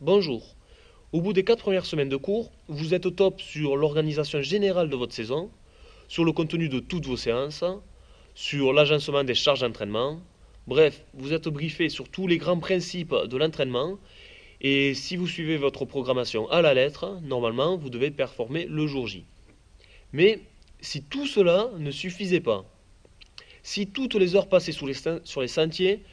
Bonjour. Au bout des quatre premières semaines de cours, vous êtes au top sur l'organisation générale de votre saison, sur le contenu de toutes vos séances, sur l'agencement des charges d'entraînement. Bref, vous êtes briefé sur tous les grands principes de l'entraînement et si vous suivez votre programmation à la lettre, normalement, vous devez performer le jour J. Mais si tout cela ne suffisait pas, si toutes les heures passées sur les, sentiers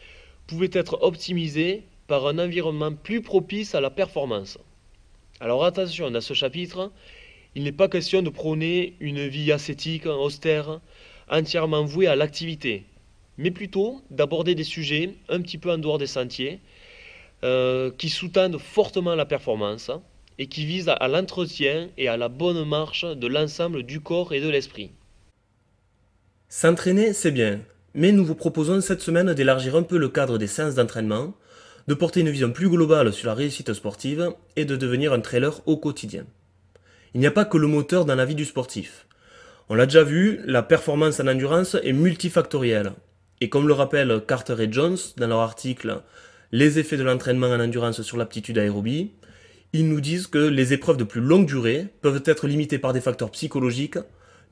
pouvaient être optimisées par un environnement plus propice à la performance. Alors attention, dans ce chapitre, il n'est pas question de prôner une vie ascétique, austère, entièrement vouée à l'activité, mais plutôt d'aborder des sujets un petit peu en dehors des sentiers, euh, qui sous-tendent fortement la performance et qui visent à l'entretien et à la bonne marche de l'ensemble du corps et de l'esprit. S'entraîner, c'est bien, mais nous vous proposons cette semaine d'élargir un peu le cadre des séances d'entraînement de porter une vision plus globale sur la réussite sportive et de devenir un trailer au quotidien. Il n'y a pas que le moteur dans la vie du sportif. On l'a déjà vu, la performance en endurance est multifactorielle. Et comme le rappellent Carter et Jones dans leur article Les effets de l'entraînement en endurance sur l'aptitude aérobie, ils nous disent que les épreuves de plus longue durée peuvent être limitées par des facteurs psychologiques,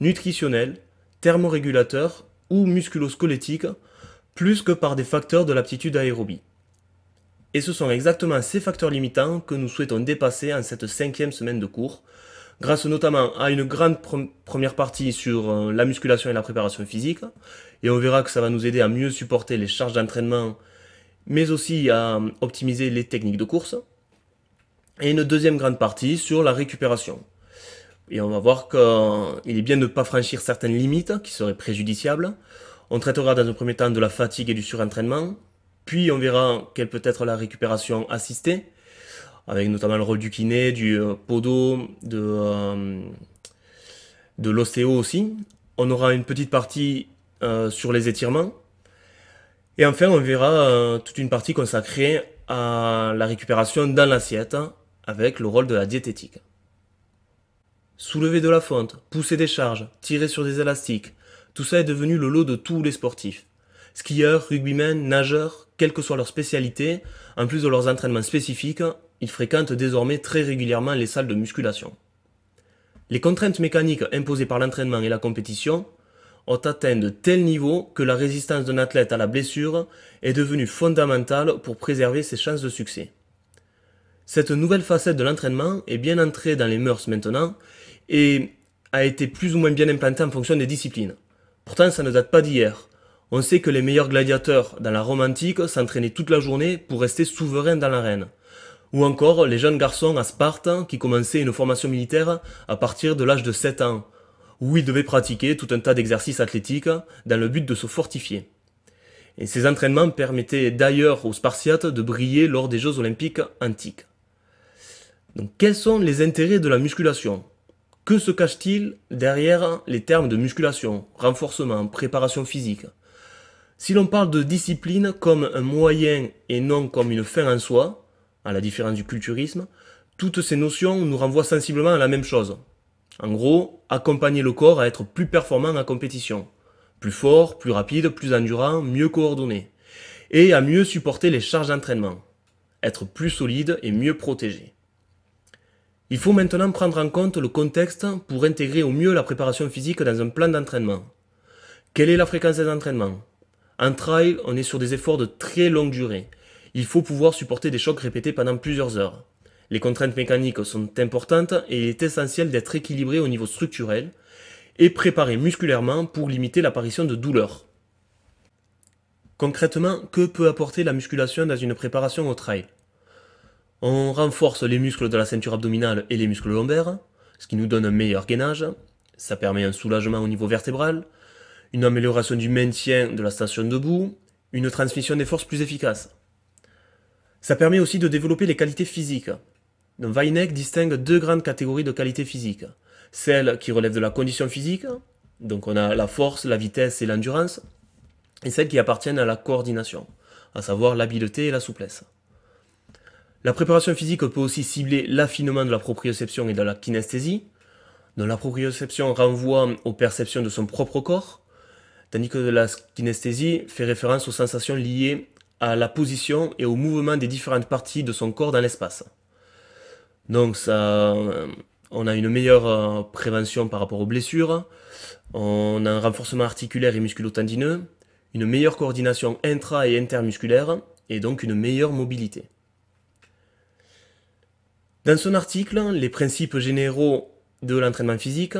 nutritionnels, thermorégulateurs ou musculosquelettiques, plus que par des facteurs de l'aptitude aérobie. Et ce sont exactement ces facteurs limitants que nous souhaitons dépasser en cette cinquième semaine de cours, grâce notamment à une grande première partie sur euh, la musculation et la préparation physique, et on verra que ça va nous aider à mieux supporter les charges d'entraînement, mais aussi à euh, optimiser les techniques de course, et une deuxième grande partie sur la récupération. Et on va voir qu'il euh, est bien de ne pas franchir certaines limites qui seraient préjudiciables. On traitera dans un premier temps de la fatigue et du surentraînement, puis on verra quelle peut être la récupération assistée, avec notamment le rôle du kiné, du euh, podo, euh, de, l'ostéo aussi. On aura une petite partie euh, sur les étirements. Et enfin, on verra toute une partie consacrée à la récupération dans l'assiette, avec le rôle de la diététique. Soulever de la fonte, pousser des charges, tirer sur des élastiques, tout ça est devenu le lot de tous les sportifs. Skieurs, rugbymen, nageurs, quelle que soit leur spécialité, en plus de leurs entraînements spécifiques, ils fréquentent désormais très régulièrement les salles de musculation. Les contraintes mécaniques imposées par l'entraînement et la compétition ont atteint de tels niveaux que la résistance d'un athlète à la blessure est devenue fondamentale pour préserver ses chances de succès. Cette nouvelle facette de l'entraînement est bien entrée dans les mœurs maintenant et a été plus ou moins bien implantée en fonction des disciplines. Pourtant, ça ne date pas d'hier. On sait que les meilleurs gladiateurs dans la Rome antique s'entraînaient toute la journée pour rester souverains dans l'arène. Ou encore les jeunes garçons à Sparte qui commençaient une formation militaire à partir de l'âge de 7 ans, où ils devaient pratiquer tout un tas d'exercices athlétiques dans le but de se fortifier. Et ces entraînements permettaient d'ailleurs aux Spartiates de briller lors des Jeux olympiques antiques. Donc quels sont les intérêts de la musculation Que se cache-t-il derrière les termes de musculation, renforcement, préparation physique si l'on parle de discipline comme un moyen et non comme une fin en soi, à la différence du culturisme, toutes ces notions nous renvoient sensiblement à la même chose. En gros, accompagner le corps à être plus performant en compétition, plus fort, plus rapide, plus endurant, mieux coordonné, et à mieux supporter les charges d'entraînement, être plus solide et mieux protégé. Il faut maintenant prendre en compte le contexte pour intégrer au mieux la préparation physique dans un plan d'entraînement. Quelle est la fréquence des entraînements en trail, on est sur des efforts de très longue durée. Il faut pouvoir supporter des chocs répétés pendant plusieurs heures. Les contraintes mécaniques sont importantes et il est essentiel d'être équilibré au niveau structurel et préparé musculairement pour limiter l'apparition de douleurs. Concrètement, que peut apporter la musculation dans une préparation au trail On renforce les muscles de la ceinture abdominale et les muscles lombaires, ce qui nous donne un meilleur gainage, ça permet un soulagement au niveau vertébral, une amélioration du maintien de la station debout, une transmission des forces plus efficace. Ça permet aussi de développer les qualités physiques. Donc distingue deux grandes catégories de qualités physiques. celles qui relèvent de la condition physique, donc on a la force, la vitesse et l'endurance, et celles qui appartiennent à la coordination, à savoir l'habileté et la souplesse. La préparation physique peut aussi cibler l'affinement de la proprioception et de la kinesthésie, dont la proprioception renvoie aux perceptions de son propre corps, tandis que la kinesthésie fait référence aux sensations liées à la position et au mouvement des différentes parties de son corps dans l'espace. Donc ça, euh, on a une meilleure euh, prévention par rapport aux blessures, on a un renforcement articulaire et musculo-tendineux, une meilleure coordination intra- et intermusculaire, et donc une meilleure mobilité. Dans son article, les principes généraux de l'entraînement physique,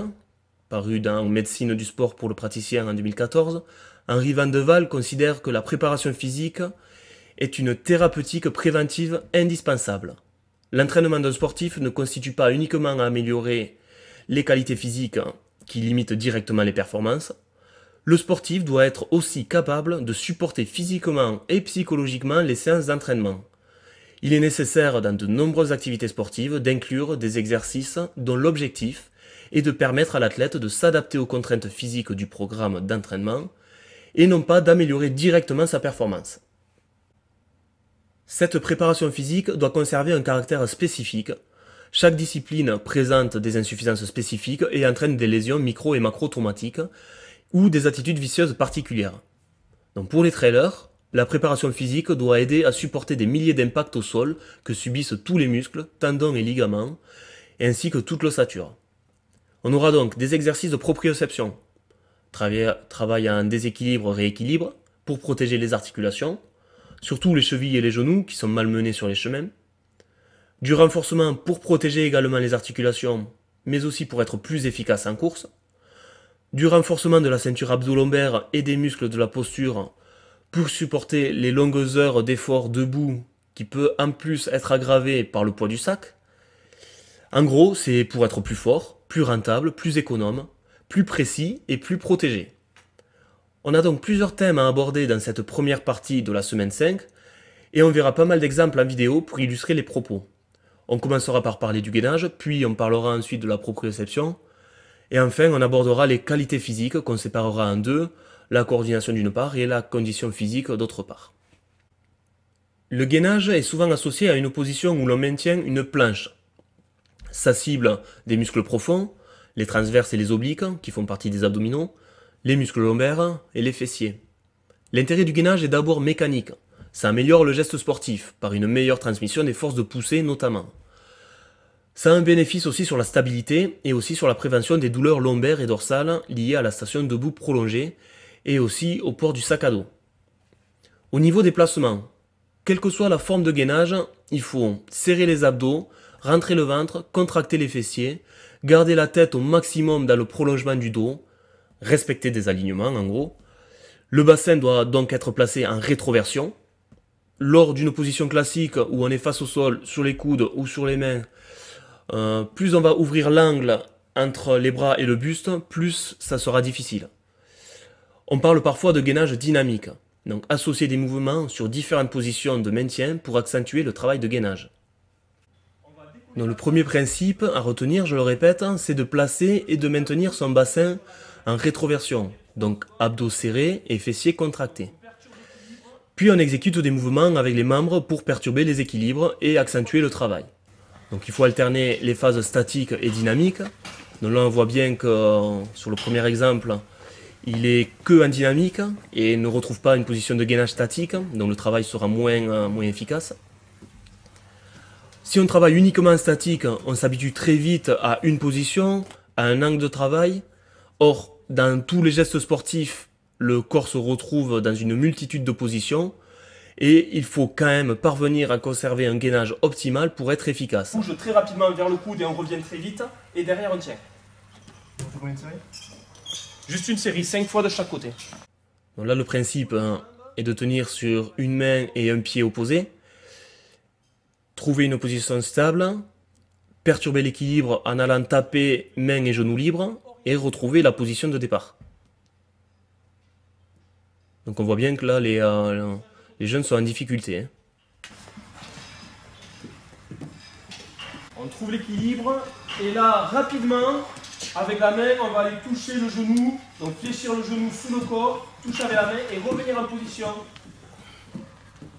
paru dans Médecine du sport pour le praticien en 2014, Henri Vandeval considère que la préparation physique est une thérapeutique préventive indispensable. L'entraînement d'un sportif ne constitue pas uniquement à améliorer les qualités physiques qui limitent directement les performances, le sportif doit être aussi capable de supporter physiquement et psychologiquement les séances d'entraînement. Il est nécessaire dans de nombreuses activités sportives d'inclure des exercices dont l'objectif et de permettre à l'athlète de s'adapter aux contraintes physiques du programme d'entraînement et non pas d'améliorer directement sa performance. Cette préparation physique doit conserver un caractère spécifique. Chaque discipline présente des insuffisances spécifiques et entraîne des lésions micro et macro traumatiques ou des attitudes vicieuses particulières. Donc pour les trailers, la préparation physique doit aider à supporter des milliers d'impacts au sol que subissent tous les muscles, tendons et ligaments, ainsi que toute l'ossature. On aura donc des exercices de proprioception. Travail à un déséquilibre, rééquilibre pour protéger les articulations, surtout les chevilles et les genoux qui sont malmenés sur les chemins. Du renforcement pour protéger également les articulations, mais aussi pour être plus efficace en course. Du renforcement de la ceinture abdolombaire et des muscles de la posture pour supporter les longues heures d'effort debout qui peut en plus être aggravé par le poids du sac. En gros, c'est pour être plus fort, plus rentable, plus économe, plus précis et plus protégé. On a donc plusieurs thèmes à aborder dans cette première partie de la semaine 5 et on verra pas mal d'exemples en vidéo pour illustrer les propos. On commencera par parler du gainage, puis on parlera ensuite de la proprioception, et enfin on abordera les qualités physiques qu'on séparera en deux, la coordination d'une part et la condition physique d'autre part. Le gainage est souvent associé à une position où l'on maintient une planche, ça cible des muscles profonds, les transverses et les obliques, qui font partie des abdominaux, les muscles lombaires et les fessiers. L'intérêt du gainage est d'abord mécanique. Ça améliore le geste sportif, par une meilleure transmission des forces de poussée notamment. Ça a un bénéfice aussi sur la stabilité et aussi sur la prévention des douleurs lombaires et dorsales liées à la station debout prolongée et aussi au port du sac à dos. Au niveau des placements, quelle que soit la forme de gainage, il faut serrer les abdos, rentrer le ventre, contracter les fessiers, garder la tête au maximum dans le prolongement du dos, respecter des alignements en gros. Le bassin doit donc être placé en rétroversion. Lors d'une position classique où on est face au sol, sur les coudes ou sur les mains, euh, plus on va ouvrir l'angle entre les bras et le buste, plus ça sera difficile. On parle parfois de gainage dynamique. Donc associer des mouvements sur différentes positions de maintien pour accentuer le travail de gainage. Donc le premier principe à retenir, je le répète, c'est de placer et de maintenir son bassin en rétroversion, donc abdos serrés et fessiers contractés. Puis on exécute des mouvements avec les membres pour perturber les équilibres et accentuer le travail. Donc il faut alterner les phases statiques et dynamiques. Donc là on voit bien que sur le premier exemple, il est que en dynamique et ne retrouve pas une position de gainage statique, donc le travail sera moins, euh, moins efficace. Si on travaille uniquement en statique, on s'habitue très vite à une position, à un angle de travail. Or, dans tous les gestes sportifs, le corps se retrouve dans une multitude de positions et il faut quand même parvenir à conserver un gainage optimal pour être efficace. On bouge très rapidement vers le coude et on revient très vite et derrière on tient. Juste une série, cinq fois de chaque côté. là, le principe hein, est de tenir sur une main et un pied opposés, trouver une position stable, perturber l'équilibre en allant taper main et genoux libres, et retrouver la position de départ. Donc on voit bien que là, les, euh, les jeunes sont en difficulté. Hein. On trouve l'équilibre, et là, rapidement, avec la main, on va aller toucher le genou, donc fléchir le genou sous le corps, toucher avec la main et revenir en position.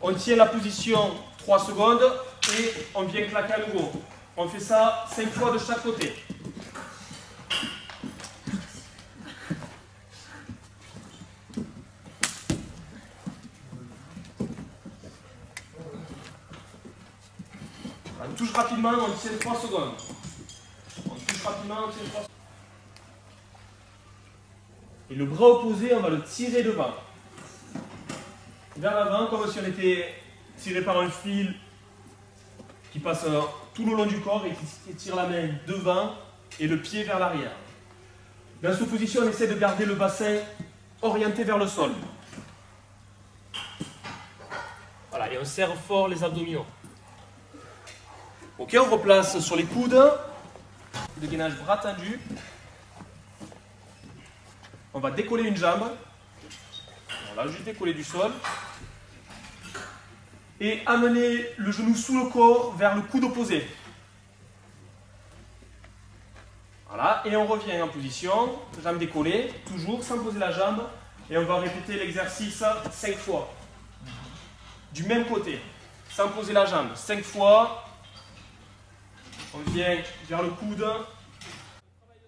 On tient la position 3 secondes et on vient claquer à nouveau. On fait ça 5 fois de chaque côté. On touche rapidement, on tient 3 secondes. On touche rapidement, on tient 3 secondes. Et le bras opposé, on va le tirer devant. Vers l'avant, comme si on était tiré par un fil qui passe euh, tout le long du corps et qui tire la main devant et le pied vers l'arrière. Dans cette position, on essaie de garder le bassin orienté vers le sol. Voilà, et on serre fort les abdominaux. Ok, on replace sur les coudes. Le gainage bras tendu on va décoller une jambe. On va juste décoller du sol. Et amener le genou sous le corps vers le coude opposé. Voilà, et on revient en position, jambe décollée, toujours sans poser la jambe. Et on va répéter l'exercice 5 fois. Du même côté, sans poser la jambe. 5 fois. On vient vers le coude.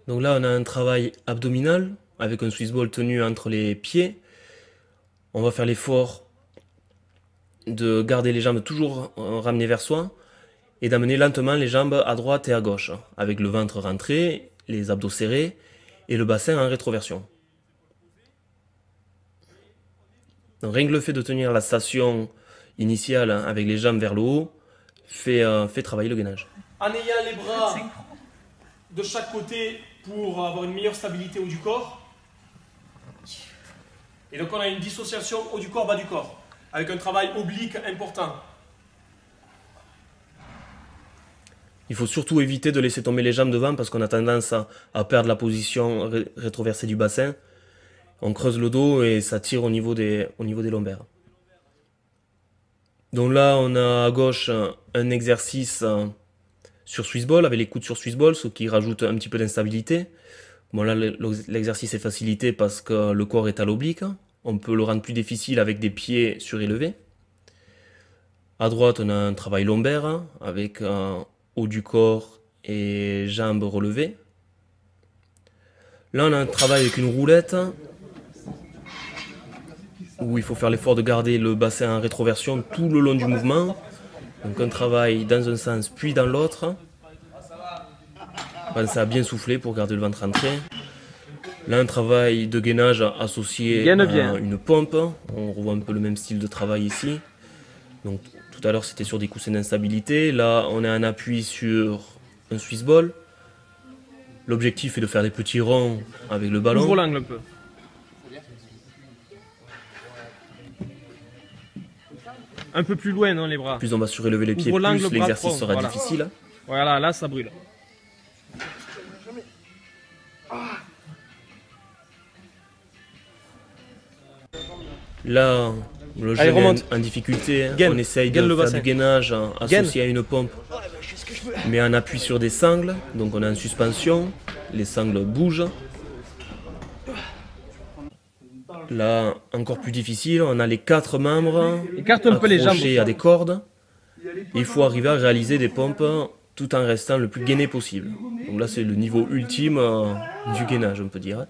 Donc là, on a un travail abdominal, avec un Swiss ball tenu entre les pieds. On va faire l'effort de garder les jambes toujours euh, ramenées vers soi et d'amener lentement les jambes à droite et à gauche, avec le ventre rentré, les abdos serrés et le bassin en rétroversion. rien que le fait de tenir la station initiale avec les jambes vers le haut fait, euh, travailler le gainage. En ayant les bras de chaque côté pour avoir une meilleure stabilité haut du corps, et donc on a une dissociation haut du corps, bas du corps, avec un travail oblique important. Il faut surtout éviter de laisser tomber les jambes devant parce qu'on a tendance à, perdre la position rétroversée du bassin. On creuse le dos et ça tire au niveau des, au niveau des lombaires. Donc là, on a à gauche un exercice sur Swiss Ball avec les coudes sur Swiss Ball, ce qui rajoute un petit peu d'instabilité. Bon, là, l'exercice est facilité parce que le corps est à l'oblique. On peut le rendre plus difficile avec des pieds surélevés. À droite, on a un travail lombaire avec un haut du corps et jambes relevées. Là, on a un travail avec une roulette où il faut faire l'effort de garder le bassin en rétroversion tout le long du mouvement. Donc, on travaille dans un sens puis dans l'autre. Pensez à bien souffler pour garder le ventre rentré. Là, un travail de gainage associé à une pompe. On revoit un peu le même style de travail ici. Donc, tout à l'heure, c'était sur des coussins d'instabilité. Là, on a un appui sur un Swiss ball. L'objectif est de faire des petits ronds avec le ballon. l'angle un peu. plus loin, non, hein, les bras. Plus on va surélever les pieds, plus l'exercice sera difficile. Hein. Voilà, là, ça brûle. Là, le jeu En, difficulté. Hein. On essaye de faire du gainage associé à une pompe, mais un appui sur des sangles. Donc on est en suspension, les sangles bougent. Là, encore plus difficile, on a les quatre membres Écarte à des cordes. il faut arriver à réaliser des pompes tout en restant le plus gainé possible. Donc là, c'est le niveau ultime euh, du gainage, on peut dire. Hein.